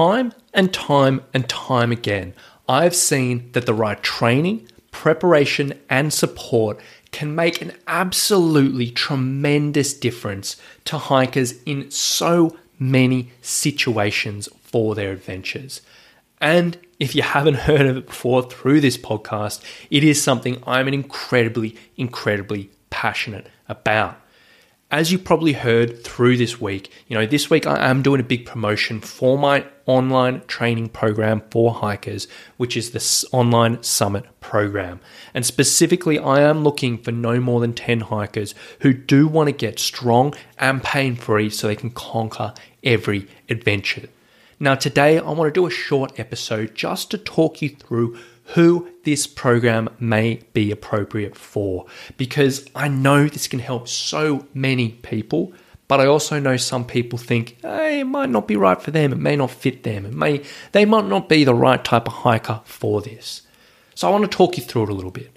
time and time and time again, I've seen that the right training, preparation, and support can make an absolutely tremendous difference to hikers in so many situations for their adventures. And if you haven't heard of it before through this podcast, it is something I'm incredibly, incredibly passionate about as you probably heard through this week, you know, this week I am doing a big promotion for my online training program for hikers, which is the online summit program. And specifically, I am looking for no more than 10 hikers who do want to get strong and pain free so they can conquer every adventure. Now, today I want to do a short episode just to talk you through who this program may be appropriate for because I know this can help so many people. But I also know some people think hey, it might not be right for them. It may not fit them. It may they might not be the right type of hiker for this. So I want to talk you through it a little bit.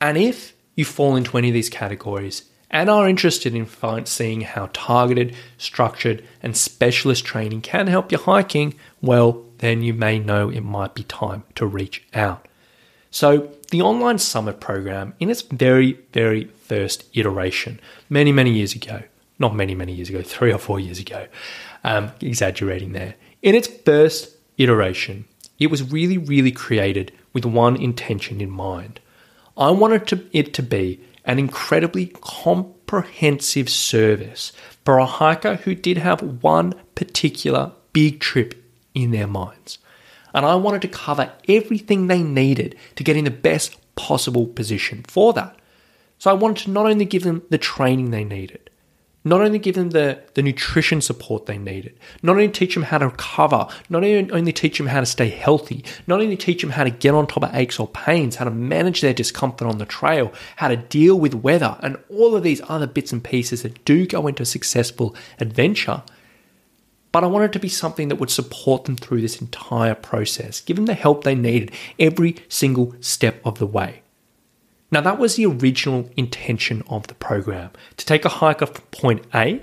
And if you fall into any of these categories, and are interested in find, seeing how targeted, structured, and specialist training can help your hiking, well, then you may know it might be time to reach out. So, the online summit program, in its very, very first iteration, many, many years ago, not many, many years ago, three or four years ago, um, exaggerating there, in its first iteration, it was really, really created with one intention in mind. I wanted to, it to be an incredibly comprehensive service for a hiker who did have one particular big trip in their minds. And I wanted to cover everything they needed to get in the best possible position for that. So I wanted to not only give them the training they needed, not only give them the, the nutrition support they needed, not only teach them how to recover, not only, only teach them how to stay healthy, not only teach them how to get on top of aches or pains, how to manage their discomfort on the trail, how to deal with weather, and all of these other bits and pieces that do go into a successful adventure. But I wanted to be something that would support them through this entire process, give them the help they needed every single step of the way. Now, that was the original intention of the program to take a hiker from point A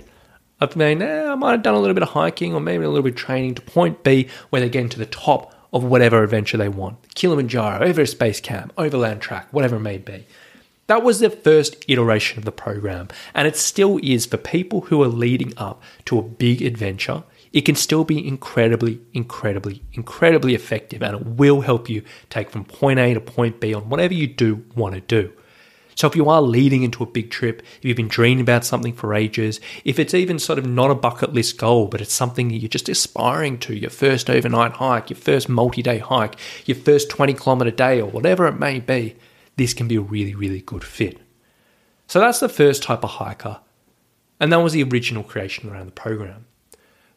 of saying, eh, I might have done a little bit of hiking or maybe a little bit of training to point B where they're getting to the top of whatever adventure they want Kilimanjaro, Everest Base Camp, Overland Track, whatever it may be. That was the first iteration of the program, and it still is for people who are leading up to a big adventure it can still be incredibly, incredibly, incredibly effective and it will help you take from point A to point B on whatever you do want to do. So, if you are leading into a big trip, if you've been dreaming about something for ages, if it's even sort of not a bucket list goal, but it's something that you're just aspiring to your first overnight hike, your first multi day hike, your first 20 kilometer day, or whatever it may be, this can be a really, really good fit. So, that's the first type of hiker, and that was the original creation around the program.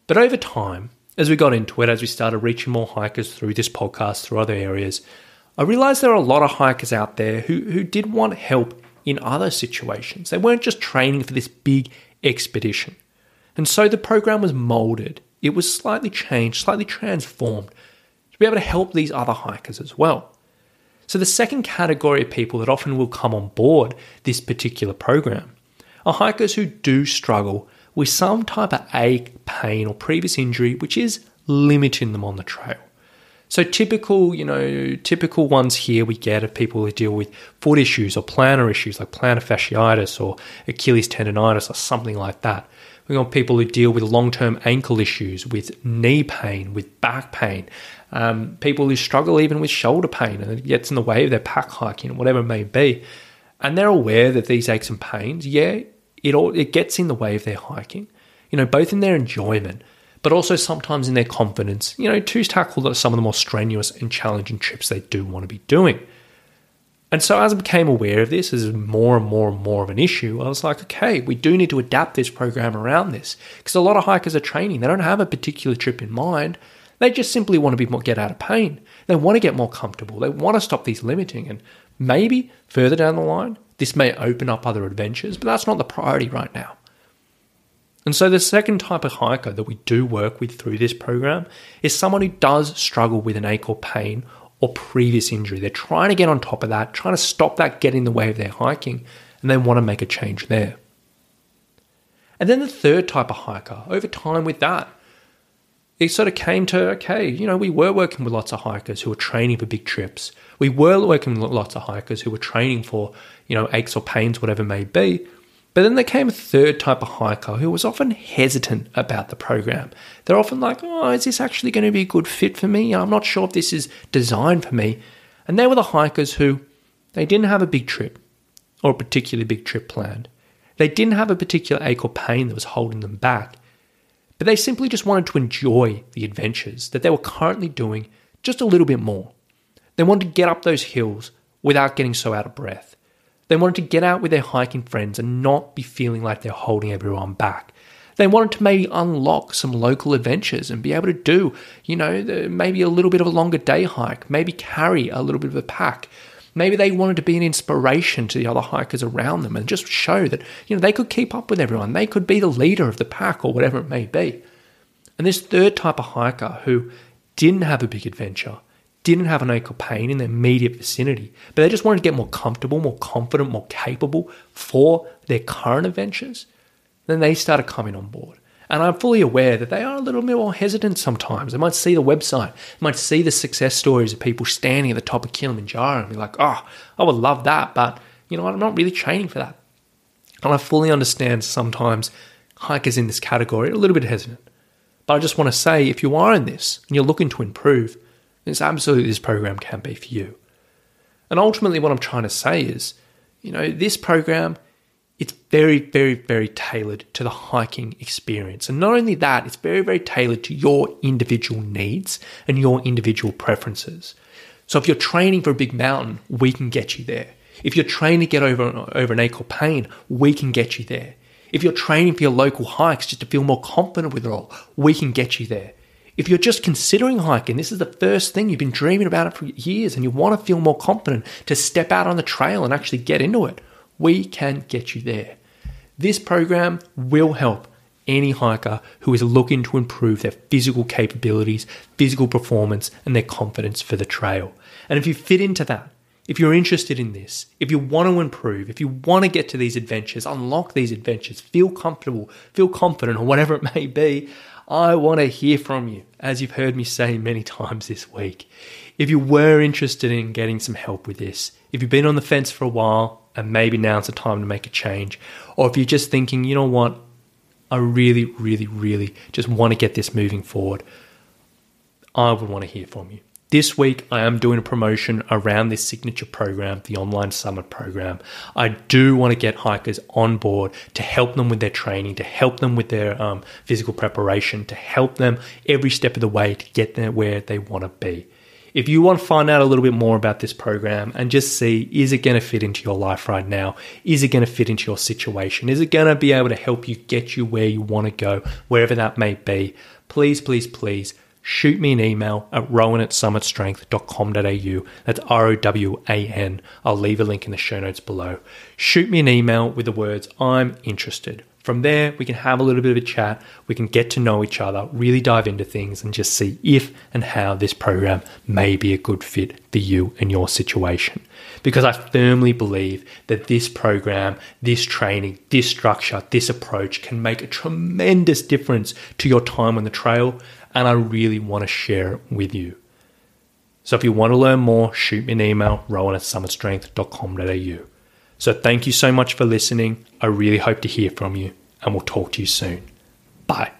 But over time, as we got into it, as we started reaching more hikers through this podcast, through other areas, I realized there are a lot of hikers out there who, who did want help in other situations. They weren't just training for this big expedition. And so the program was molded, it was slightly changed, slightly transformed to be able to help these other hikers as well. So, the second category of people that often will come on board this particular program are hikers who do struggle with some type of ache, pain, or previous injury, which is limiting them on the trail. So typical, you know, typical ones here we get of people who deal with foot issues or plantar issues like plantar fasciitis or Achilles tendonitis or something like that. We've got people who deal with long-term ankle issues, with knee pain, with back pain, um, people who struggle even with shoulder pain and it gets in the way of their pack hiking, whatever it may be. And they're aware that these aches and pains, yeah, it all it gets in the way of their hiking. You know, both in their enjoyment, but also sometimes in their confidence. You know, to tackle some of the more strenuous and challenging trips they do want to be doing. And so, as I became aware of this as more and more and more of an issue, I was like, okay, we do need to adapt this program around this because a lot of hikers are training. They don't have a particular trip in mind. They just simply want to be more, get out of pain. They want to get more comfortable. They want to stop these limiting. And maybe further down the line, this may open up other adventures, but that's not the priority right now. And so, the second type of hiker that we do work with through this program is someone who does struggle with an ache or pain or previous injury. They're trying to get on top of that, trying to stop that getting in the way of their hiking, and they want to make a change there. And then the third type of hiker, over time with that, it sort of came to okay, you know, we were working with lots of hikers who were training for big trips. We were working with lots of hikers who were training for, you know, aches or pains, whatever may be. But then there came a third type of hiker who was often hesitant about the program. They're often like, oh, is this actually going to be a good fit for me? I'm not sure if this is designed for me. And they were the hikers who they didn't have a big trip or a particularly big trip planned. They didn't have a particular ache or pain that was holding them back. But they simply just wanted to enjoy the adventures that they were currently doing just a little bit more. They wanted to get up those hills without getting so out of breath. They wanted to get out with their hiking friends and not be feeling like they're holding everyone back. They wanted to maybe unlock some local adventures and be able to do, you know, maybe a little bit of a longer day hike, maybe carry a little bit of a pack, Maybe they wanted to be an inspiration to the other hikers around them and just show that, you know, they could keep up with everyone. They could be the leader of the pack or whatever it may be. And this third type of hiker who didn't have a big adventure, didn't have an ache or pain in their immediate vicinity, but they just wanted to get more comfortable, more confident, more capable for their current adventures, then they started coming on board. And I'm fully aware that they are a little bit more hesitant sometimes. They might see the website, they might see the success stories of people standing at the top of Kilimanjaro and be like, oh, I would love that, but you know, I'm not really training for that. And I fully understand sometimes hikers in this category are a little bit hesitant. But I just want to say if you are in this and you're looking to improve, it's absolutely this program can be for you. And ultimately, what I'm trying to say is, you know, this program it's very, very, very tailored to the hiking experience. And not only that, it's very, very tailored to your individual needs and your individual preferences. So if you're training for a big mountain, we can get you there. If you're training to get over, over an ache or pain, we can get you there. If you're training for your local hikes just to feel more confident with it all, we can get you there. If you're just considering hiking, this is the first thing you've been dreaming about it for years and you want to feel more confident to step out on the trail and actually get into it, we can get you there. This program will help any hiker who is looking to improve their physical capabilities, physical performance, and their confidence for the trail. And if you fit into that, if you're interested in this, if you want to improve, if you want to get to these adventures, unlock these adventures, feel comfortable, feel confident, or whatever it may be, I want to hear from you, as you've heard me say many times this week. If you were interested in getting some help with this, if you've been on the fence for a while and maybe now's the time to make a change, or if you're just thinking, you know what, I really, really, really just want to get this moving forward, I would want to hear from you. This week, I am doing a promotion around this signature program, the online summit program. I do want to get hikers on board to help them with their training, to help them with their um, physical preparation, to help them every step of the way to get there where they want to be. If you want to find out a little bit more about this program and just see is it going to fit into your life right now? Is it going to fit into your situation? Is it going to be able to help you get you where you want to go, wherever that may be? Please, please, please shoot me an email at rowan at summitstrength.com.au. That's R O W A N. I'll leave a link in the show notes below. Shoot me an email with the words, I'm interested. From there, we can have a little bit of a chat. We can get to know each other, really dive into things, and just see if and how this program may be a good fit for you and your situation. Because I firmly believe that this program, this training, this structure, this approach can make a tremendous difference to your time on the trail. And I really want to share it with you. So if you want to learn more, shoot me an email, rowan at So thank you so much for listening. I really hope to hear from you and we'll talk to you soon. Bye.